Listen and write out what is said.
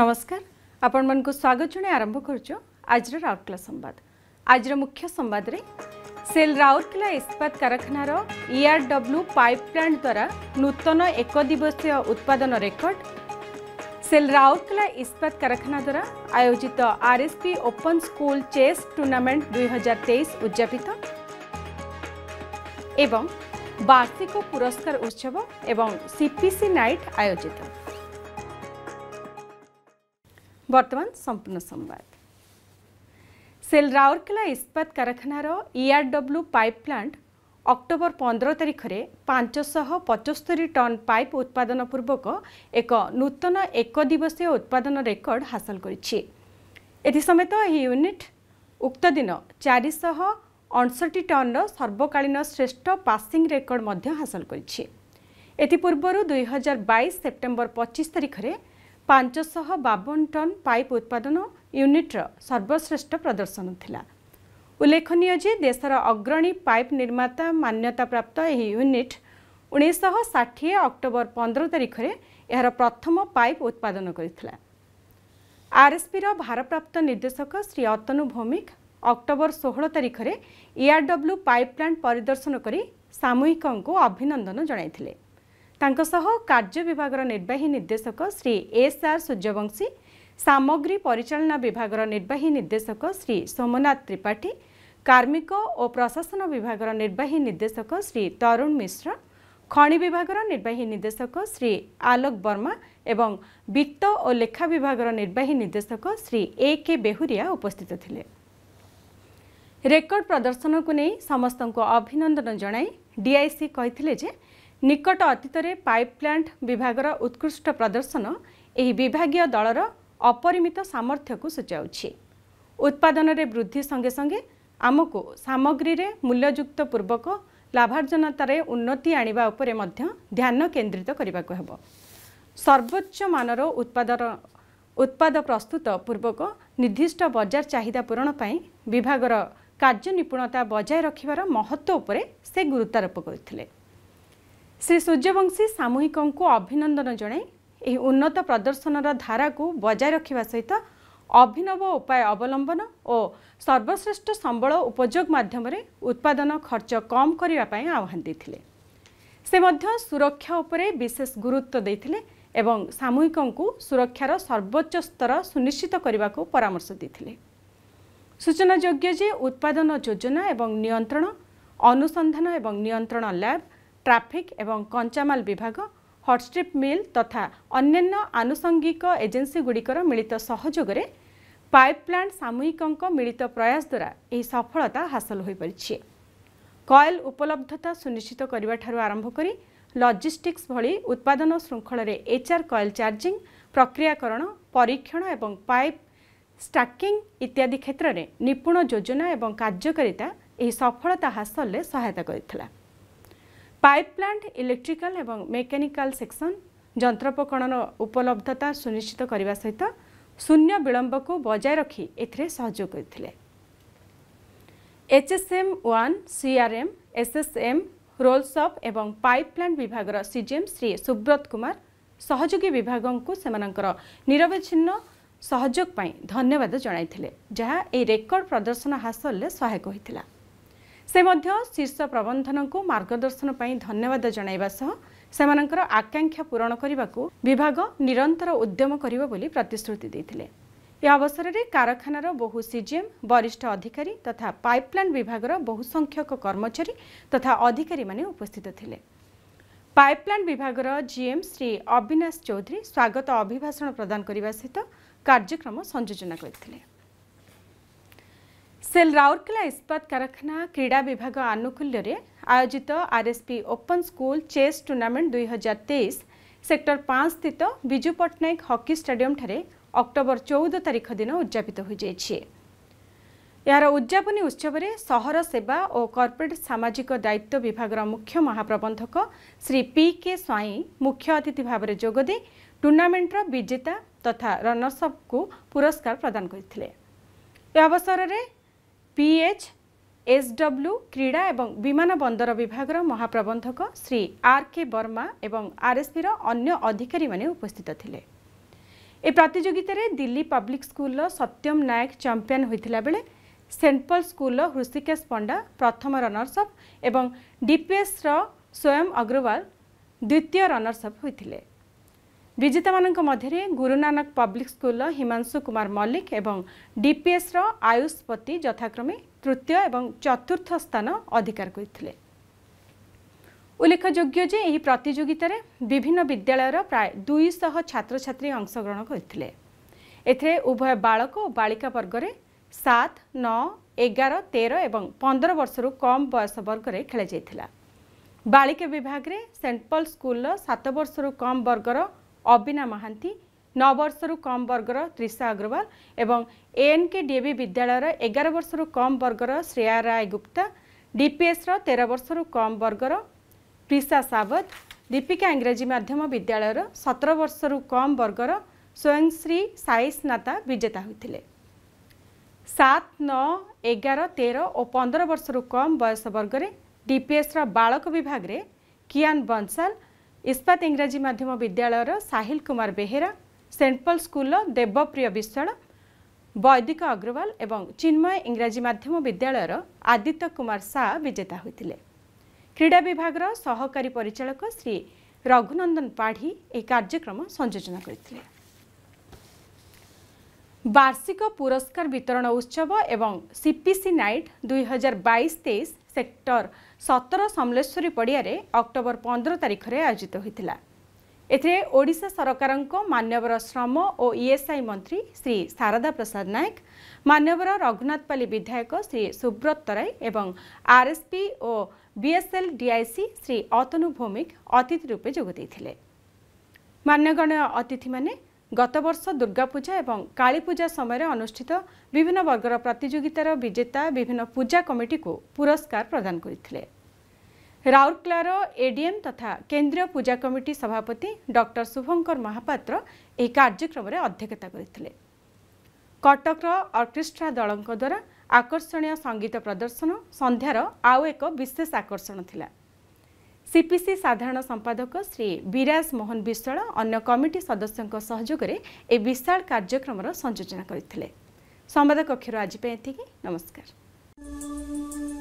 নমস্কার ଆପଣମାନଙ୍କୁ ସ୍ୱାଗତ ଜଣାଇ ଆରମ୍ଭ କରୁଛୁ ଆଜିର ରାଉରକେଲା ସମ୍ବାଦ ଆଜିର ମୁଖ୍ୟ ସମ୍ବାଦରେ ସେଲ୍ ରାଉରକେଲା ଇସ୍ପାତ କାରଖାନାର ଇଆର୍ଡବ୍ଲ୍ୟୁ ପାଇପ୍ ପ୍ଲାଣ୍ଟ ଦ୍ୱାରା ନୂତନ ଏକଦିବସୀୟ ଉତ୍ପାଦନ ରେକର୍ଡ ସେଲ୍ ରାଉରକେଲା ଇସ୍ପାତ କାରଖାନା ଦ୍ୱାରା ଆୟୋଜିତ RSP open school chess tournament ଦୁଇହଜାର ତେଇଶ ଉଦ୍ଯାପିତ ଏବଂ ବାର୍ଷିକ ପୁରସ୍କାର ଉତ୍ସବ ଏବଂ ସିପିସି ନାଇଟ୍ ଆୟୋଜିତ ବର୍ତ୍ତମାନ ସମ୍ପୂର୍ଣ୍ଣ ସମ୍ବାଦ ସେଲ୍ ରାଉରକେଲା ଇସ୍ପାତ କାରଖାନାର ଇଆର୍ଡବ୍ଲ୍ୟୁ ପାଇପ୍ ପ୍ଲାଣ୍ଟ ଅକ୍ଟୋବର ପନ୍ଦର ତାରିଖରେ ପାଞ୍ଚଶହ ପଚସ୍ତରୀ ଟନ୍ ପାଇପ୍ ଉତ୍ପାଦନ ପୂର୍ବକ ଏକ ନୂତନ ଏକ ଦିବସୀୟ ଉତ୍ପାଦନ ରେକର୍ଡ ହାସଲ କରିଛି ଏଥିସମେତ ଏହି ୟୁନିଟ୍ ଉକ୍ତ ଦିନ ଚାରିଶହ ଅଣଷଠି ଟନ୍ର ସର୍ବକାଳୀନ ଶ୍ରେଷ୍ଠ ପାସିଂ ରେକର୍ଡ ମଧ୍ୟ ହାସଲ କରିଛି ଏଥିପୂର୍ବରୁ ଦୁଇହଜାର ବାଇଶ ସେପ୍ଟେମ୍ବର ପଚିଶ ତାରିଖରେ ପାଞ୍ଚଶହ ବାବନ ଟନ୍ ପାଇପ୍ ଉତ୍ପାଦନ ୟୁନିଟ୍ର ସର୍ବଶ୍ରେଷ୍ଠ ପ୍ରଦର୍ଶନ ଥିଲା ଉଲ୍ଲେଖନୀୟ ଯେ ଦେଶର ଅଗ୍ରଣୀ ପାଇପ୍ ନିର୍ମାତା ମାନ୍ୟତାପ୍ରାପ୍ତ ଏହି ୟୁନିଟ୍ ଉଣେଇଶହ ଷାଠିଏ ଅକ୍ଟୋବର ପନ୍ଦର ତାରିଖରେ ଏହାର ପ୍ରଥମ ପାଇପ୍ ଉତ୍ପାଦନ କରିଥିଲା ଆର୍ଏସ୍ପିର ଭାରପ୍ରାପ୍ତ ନିର୍ଦ୍ଦେଶକ ଶ୍ରୀ ଅତନୁ ଭୌମିକ ଅକ୍ଟୋବର ଷୋହଳ ତାରିଖରେ ଇଆର୍ଡବ୍ଲ୍ୟୁ ପାଇପ୍ ପ୍ଲାଣ୍ଟ ପରିଦର୍ଶନ କରି ସାମୁହିକଙ୍କୁ ଅଭିନନ୍ଦନ ଜଣାଇଥିଲେ ତାଙ୍କ ସହ କାର୍ଯ୍ୟ ବିଭାଗର ନିର୍ବାହୀ ନିର୍ଦ୍ଦେଶକ ଶ୍ରୀ ଏସ୍ଆର୍ ସୂର୍ଯ୍ୟବଂଶୀ ସାମଗ୍ରୀ ପରିଚାଳନା ବିଭାଗର ନିର୍ବାହୀ ନିର୍ଦ୍ଦେଶକ ଶ୍ରୀ ସୋମନାଥ ତ୍ରିପାଠୀ କାର୍ମିକ ଓ ପ୍ରଶାସନ ବିଭାଗର ନିର୍ବାହୀ ନିର୍ଦ୍ଦେଶକ ଶ୍ରୀ ତରୁଣ ମିଶ୍ର ଖଣି ବିଭାଗର ନିର୍ବାହୀ ନିର୍ଦ୍ଦେଶକ ଶ୍ରୀ ଆଲୋକ ବର୍ମା ଏବଂ ବିତ୍ତ ଓ ଲେଖା ବିଭାଗର ନିର୍ବାହୀ ନିର୍ଦ୍ଦେଶକ ଶ୍ରୀ ଏ କେ ବେହୁରିଆ ଉପସ୍ଥିତ ଥିଲେ ରେକର୍ଡ ପ୍ରଦର୍ଶନକୁ ନେଇ ସମସ୍ତଙ୍କୁ ଅଭିନନ୍ଦନ ଜଣାଇ ଡିଆଇସି କହିଥିଲେ ଯେ ନିକଟ ଅତୀତରେ ପାଇପ୍ ପ୍ଲାଣ୍ଟ ବିଭାଗର ଉତ୍କୃଷ୍ଟ ପ୍ରଦର୍ଶନ ଏହି ବିଭାଗୀୟ ଦଳର ଅପରିମିତ ସାମର୍ଥ୍ୟକୁ ସୂଚାଉଛି ଉତ୍ପାଦନରେ ବୃଦ୍ଧି ସଙ୍ଗେ ସଙ୍ଗେ ଆମକୁ ସାମଗ୍ରୀରେ ମୂଲ୍ୟଯୁକ୍ତ ପୂର୍ବକ ଲାଭାର୍ଜନତାରେ ଉନ୍ନତି ଆଣିବା ଉପରେ ମଧ୍ୟ ଧ୍ୟାନ କେନ୍ଦ୍ରିତ କରିବାକୁ ହେବ ସର୍ବୋଚ୍ଚ ମାନର ଉତ୍ପାଦ ଉତ୍ପାଦ ପ୍ରସ୍ତୁତ ପୂର୍ବକ ନିର୍ଦ୍ଦିଷ୍ଟ ବଜାର ଚାହିଦା ପୂରଣ ପାଇଁ ବିଭାଗର କାର୍ଯ୍ୟ ନିପୁଣତା ବଜାୟ ରଖିବାର ମହତ୍ତ୍ୱ ଉପରେ ସେ ଗୁରୁତ୍ୱାରୋପ କରିଥିଲେ ଶ୍ରୀ ସୂର୍ଯ୍ୟବଂଶୀ ସାମୁହିକଙ୍କୁ ଅଭିନନ୍ଦନ ଜଣାଇ ଏହି ଉନ୍ନତ ପ୍ରଦର୍ଶନର ଧାରାକୁ ବଜାୟ ରଖିବା ସହିତ ଅଭିନବ ଉପାୟ ଅବଲମ୍ବନ ଓ ସର୍ବଶ୍ରେଷ୍ଠ ସମ୍ବଳ ଉପଯୋଗ ମାଧ୍ୟମରେ ଉତ୍ପାଦନ ଖର୍ଚ୍ଚ କମ୍ କରିବା ପାଇଁ ଆହ୍ୱାନ ଦେଇଥିଲେ ସେ ମଧ୍ୟ ସୁରକ୍ଷା ଉପରେ ବିଶେଷ ଗୁରୁତ୍ୱ ଦେଇଥିଲେ ଏବଂ ସାମୁହିକଙ୍କୁ ସୁରକ୍ଷାର ସର୍ବୋଚ୍ଚ ସ୍ତର ସୁନିଶ୍ଚିତ କରିବାକୁ ପରାମର୍ଶ ଦେଇଥିଲେ ସୂଚନାଯୋଗ୍ୟ ଯେ ଉତ୍ପାଦନ ଯୋଜନା ଏବଂ ନିୟନ୍ତ୍ରଣ ଅନୁସନ୍ଧାନ ଏବଂ ନିୟନ୍ତ୍ରଣ ଲ୍ୟାବ୍ ଟ୍ରାଫିକ୍ ଏବଂ କଞ୍ଚାମାଲ ବିଭାଗ ହଟ୍ଷ୍ଟ୍ରିପ୍ ମିଲ୍ ତଥା ଅନ୍ୟାନ୍ୟ ଆନୁଷଙ୍ଗିକ ଏଜେନ୍ସିଗୁଡ଼ିକର ମିଳିତ ସହଯୋଗରେ ପାଇପ୍ ପ୍ଲାଣ୍ଟ ସାମୂହିକଙ୍କ ମିଳିତ ପ୍ରୟାସ ଦ୍ୱାରା ଏହି ସଫଳତା ହାସଲ ହୋଇପାରିଛି କଏଲ ଉପଲବ୍ଧତା ସୁନିଶ୍ଚିତ କରିବାଠାରୁ ଆରମ୍ଭ କରି ଲଜିଷ୍ଟିକ୍ସ ଭଳି ଉତ୍ପାଦନ ଶୃଙ୍ଖଳରେ ଏଚ୍ଆର୍ କଏଲ ଚାର୍ଜିଂ ପ୍ରକ୍ରିୟାକରଣ ପରୀକ୍ଷଣ ଏବଂ ପାଇପ୍ ଷ୍ଟାକିଂ ଇତ୍ୟାଦି କ୍ଷେତ୍ରରେ ନିପୁଣ ଯୋଜନା ଏବଂ କାର୍ଯ୍ୟକାରିତା ଏହି ସଫଳତା ହାସଲରେ ସହାୟତା କରିଥିଲା পাইপ প্লান্ট ইলেকট্রিকাল এবং মেকানিকাল সেকশন যন্ত্রোপকরণ উপলব্ধতা সুনিশ্চিত করা সহিত শূন্য বিলম্বক বজায় রাখি এতে সহযোগ করে এচএসএম ওয়ান সিআরএম এসএসএম রোলসঅপ এবং পাইপ প্লান্ট বিভাগর সিজিএম শ্রী সুব্রত কুমার সহযোগী বিভাগকে সেমানকর নিরবচ্ছিন্ন সহযোগ পাই ধন্যবাদ জনাইলে যা এই রেকর্ড প্রদর্শন হাসলে সহায়ক হয়েছিল ସେ ମଧ୍ୟ ଶୀର୍ଷ ପ୍ରବନ୍ଧନଙ୍କୁ ମାର୍ଗଦର୍ଶନ ପାଇଁ ଧନ୍ୟବାଦ ଜଣାଇବା ସହ ସେମାନଙ୍କର ଆକାଂକ୍ଷା ପୂରଣ କରିବାକୁ ବିଭାଗ ନିରନ୍ତର ଉଦ୍ୟମ କରିବ ବୋଲି ପ୍ରତିଶ୍ରୁତି ଦେଇଥିଲେ ଏ ଅବସରରେ କାରଖାନାର ବହୁ ସିଜିଏମ୍ ବରିଷ୍ଠ ଅଧିକାରୀ ତଥା ପାଇପ୍ଲାଇନ୍ ବିଭାଗର ବହୁ ସଂଖ୍ୟକ କର୍ମଚାରୀ ତଥା ଅଧିକାରୀମାନେ ଉପସ୍ଥିତ ଥିଲେ ପାଇପ୍ଲାଇନ୍ ବିଭାଗର ଜିଏମ୍ ଶ୍ରୀ ଅବିନାଶ ଚୌଧୁରୀ ସ୍ୱାଗତ ଅଭିଭାଷଣ ପ୍ରଦାନ କରିବା ସହିତ କାର୍ଯ୍ୟକ୍ରମ ସଂଯୋଜନା କରିଥିଲେ ସେଲ୍ ରାଉରକେଲା ଇସ୍ପାତ କାରଖାନା କ୍ରୀଡ଼ା ବିଭାଗ ଆନୁକୂଲ୍ୟରେ ଆୟୋଜିତ RSP open school chess tournament ଦୁଇହଜାର ତେଇଶ ସେକ୍ଟର ପାଞ୍ଚ ସ୍ଥିତ ବିଜୁ ପଟ୍ଟନାୟକ ହକି ଷ୍ଟାଡିୟମ୍ଠାରେ ଅକ୍ଟୋବର ଚଉଦ ତାରିଖ ଦିନ ଉଦ୍ଯାପିତ ହୋଇଯାଇଛି ଏହାର ଉଦ୍ଯାପନୀ ଉତ୍ସବରେ ସହର ସେବା ଓ କର୍ପୋରେଟ୍ ସାମାଜିକ ଦାୟିତ୍ୱ ବିଭାଗର ମୁଖ୍ୟ ମହାପ୍ରବନ୍ଧକ ଶ୍ରୀ ପି କେ ସ୍ୱାଇଁ ମୁଖ୍ୟ ଅତିଥି ଭାବରେ ଯୋଗଦେଇ ଟୁର୍ଣ୍ଣାମେଣ୍ଟର ବିଜେତା ତଥା ରନର୍ସଅପ୍କୁ ପୁରସ୍କାର ପ୍ରଦାନ କରିଥିଲେ ଏ ଅବସରରେ ପିଏଚ୍ ଏସ୍ଡବ୍ଲ୍ୟୁ କ୍ରୀଡ଼ା ଏବଂ ବିମାନ ବନ୍ଦର ବିଭାଗର ମହାପ୍ରବନ୍ଧକ ଶ୍ରୀ ଆର୍ କେ ବର୍ମା ଏବଂ ଆର୍ଏସ୍ପିର ଅନ୍ୟ ଅଧିକାରୀମାନେ ଉପସ୍ଥିତ ଥିଲେ ଏ ପ୍ରତିଯୋଗିତାରେ ଦିଲ୍ଲୀ ପବ୍ଲିକ୍ ସ୍କୁଲର ସତ୍ୟମ ନାୟକ ଚମ୍ପିଅନ୍ ହୋଇଥିଲା ବେଳେ ସେଣ୍ଟ ପଲ୍ ସ୍କୁଲର ହୃଷିକେଶ ପଣ୍ଡା ପ୍ରଥମ ରନର୍ସଅପ୍ ଏବଂ ଡିପିଏସ୍ର ସ୍ୱୟଂ ଅଗ୍ରୱାଲ ଦ୍ୱିତୀୟ ରନର୍ସଅପ୍ ହୋଇଥିଲେ ବିଜେତାମାନଙ୍କ ମଧ୍ୟରେ ଗୁରୁନାନକ ପବ୍ଲିକ୍ ସ୍କୁଲର ହିମାଂଶୁ କୁମାର ମଲ୍ଲିକ ଏବଂ ଡିପିଏସ୍ର ଆୟୁଷପତି ଯଥାକ୍ରମେ ତୃତୀୟ ଏବଂ ଚତୁର୍ଥ ସ୍ଥାନ ଅଧିକାର କରିଥିଲେ ଉଲ୍ଲେଖଯୋଗ୍ୟ ଯେ ଏହି ପ୍ରତିଯୋଗିତାରେ ବିଭିନ୍ନ ବିଦ୍ୟାଳୟର ପ୍ରାୟ ଦୁଇଶହ ଛାତ୍ରଛାତ୍ରୀ ଅଂଶଗ୍ରହଣ କରିଥିଲେ ଏଥିରେ ଉଭୟ ବାଳକ ଓ ବାଳିକା ବର୍ଗରେ ସାତ ନଅ ଏଗାର ତେର ଏବଂ ପନ୍ଦର ବର୍ଷରୁ କମ୍ ବୟସ ବର୍ଗରେ ଖେଳାଯାଇଥିଲା ବାଳିକା ବିଭାଗରେ ସେଣ୍ଟ ପଲ୍ ସ୍କୁଲର ସାତ ବର୍ଷରୁ କମ୍ ବର୍ଗର ଅବିନା ମହାନ୍ତି ନଅ ବର୍ଷରୁ କମ୍ ବର୍ଗର ତ୍ରିଷା ଅଗ୍ରୱାଲ ଏବଂ ଏଏନ୍କେ ଡି ଏବି ବିଦ୍ୟାଳୟର ଏଗାର ବର୍ଷରୁ କମ୍ ବର୍ଗର ଶ୍ରେୟା ରାୟ ଗୁପ୍ତା ଡିପିଏସ୍ର ତେର ବର୍ଷରୁ କମ୍ ବର୍ଗର ପ୍ରିସା ସାବତ ଦୀପିକା ଇଂରାଜୀ ମାଧ୍ୟମ ବିଦ୍ୟାଳୟର ସତର ବର୍ଷରୁ କମ୍ ବର୍ଗର ସ୍ୱୟଂଶ୍ରୀ ସାଇସ୍ନାତା ବିଜେତା ହୋଇଥିଲେ ସାତ ନଅ ଏଗାର ତେର ଓ ପନ୍ଦର ବର୍ଷରୁ କମ୍ ବୟସ ବର୍ଗରେ ଡିପିଏସ୍ର ବାଳକ ବିଭାଗରେ କିଆନ୍ ବନ୍ସାଲ୍ ଇସ୍ପାତ ଇଂରାଜୀ ମାଧ୍ୟମ ବିଦ୍ୟାଳୟର ସାହିଲ କୁମାର ବେହେରା ସେଣ୍ଟପଲ୍ ସ୍କୁଲର ଦେବପ୍ରିୟ ବିଶ୍ୱାଳ ବୈଦିକ ଅଗ୍ରୱାଲ ଏବଂ ଚିନ୍ମୟ ଇଂରାଜୀ ମାଧ୍ୟମ ବିଦ୍ୟାଳୟର ଆଦିତ୍ୟ କୁମାର ଶାହା ବିଜେତା ହୋଇଥିଲେ କ୍ରୀଡ଼ା ବିଭାଗର ସହକାରୀ ପରିଚାଳକ ଶ୍ରୀ ରଘୁନନ୍ଦନ ପାଢ଼ୀ ଏହି କାର୍ଯ୍ୟକ୍ରମ ସଂଯୋଜନା କରିଥିଲେ ବାର୍ଷିକ ପୁରସ୍କାର ବିତରଣ ଉତ୍ସବ ଏବଂ ସିପିସି ନାଇଟ୍ ଦୁଇ ହଜାର ବାଇଶ ତେଇଶ ସେକ୍ଟର ସତର ସମଲେଶ୍ୱରୀ ପଡ଼ିଆରେ ଅକ୍ଟୋବର ପନ୍ଦର ତାରିଖରେ ଆୟୋଜିତ ହୋଇଥିଲା ଏଥିରେ ଓଡ଼ିଶା ସରକାରଙ୍କ ମାନ୍ୟବର ଶ୍ରମ ଓ ଇଏସ୍ଆଇ ମନ୍ତ୍ରୀ ଶ୍ରୀ ଶାରଦା ପ୍ରସାଦ ନାୟକ ମାନ୍ୟବର ରଘୁନାଥପାଲି ବିଧାୟକ ଶ୍ରୀ ସୁବ୍ରତ ରାୟ ଏବଂ ଆର୍ଏସ୍ପି ଓ ବିଏସ୍ଏଲ୍ ଡିଆଇସି ଶ୍ରୀ ଅତନୁ ଭୌମିକ ଅତିଥି ରୂପେ ଯୋଗ ଦେଇଥିଲେ ମାନ୍ୟଗଣ୍ୟ ଅତିଥିମାନେ ଗତବର୍ଷ ଦୁର୍ଗାପୂଜା ଏବଂ କାଳୀପୂଜା ସମୟରେ ଅନୁଷ୍ଠିତ ବିଭିନ୍ନ ବର୍ଗର ପ୍ରତିଯୋଗିତାର ବିଜେତା ବିଭିନ୍ନ ପୂଜା କମିଟିକୁ ପୁରସ୍କାର ପ୍ରଦାନ କରିଥିଲେ ରାଉରକେଲାର ଏଡିଏମ୍ ତଥା କେନ୍ଦ୍ରୀୟ ପୂଜା କମିଟି ସଭାପତି ଡକ୍ଟର ଶୁଭଙ୍କର ମହାପାତ୍ର ଏହି କାର୍ଯ୍ୟକ୍ରମରେ ଅଧ୍ୟକ୍ଷତା କରିଥିଲେ କଟକର ଅର୍କେଷ୍ଟ୍ରା ଦଳଙ୍କ ଦ୍ୱାରା ଆକର୍ଷଣୀୟ ସଙ୍ଗୀତ ପ୍ରଦର୍ଶନ ସନ୍ଧ୍ୟାର ଆଉ ଏକ ବିଶେଷ ଆକର୍ଷଣ ଥିଲା ସିପିସି ସାଧାରଣ ସମ୍ପାଦକ ଶ୍ରୀ ବିରାଜ ମୋହନ ବିଶ୍ୱାଳ ଅନ୍ୟ କମିଟି ସଦସ୍ୟଙ୍କ ସହଯୋଗରେ ଏହି ବିଶାଳ କାର୍ଯ୍ୟକ୍ରମର ସଂଯୋଜନା କରିଥିଲେ ସମ୍ବାଦ କକ୍ଷରୁ ଆଜି ପାଇଁ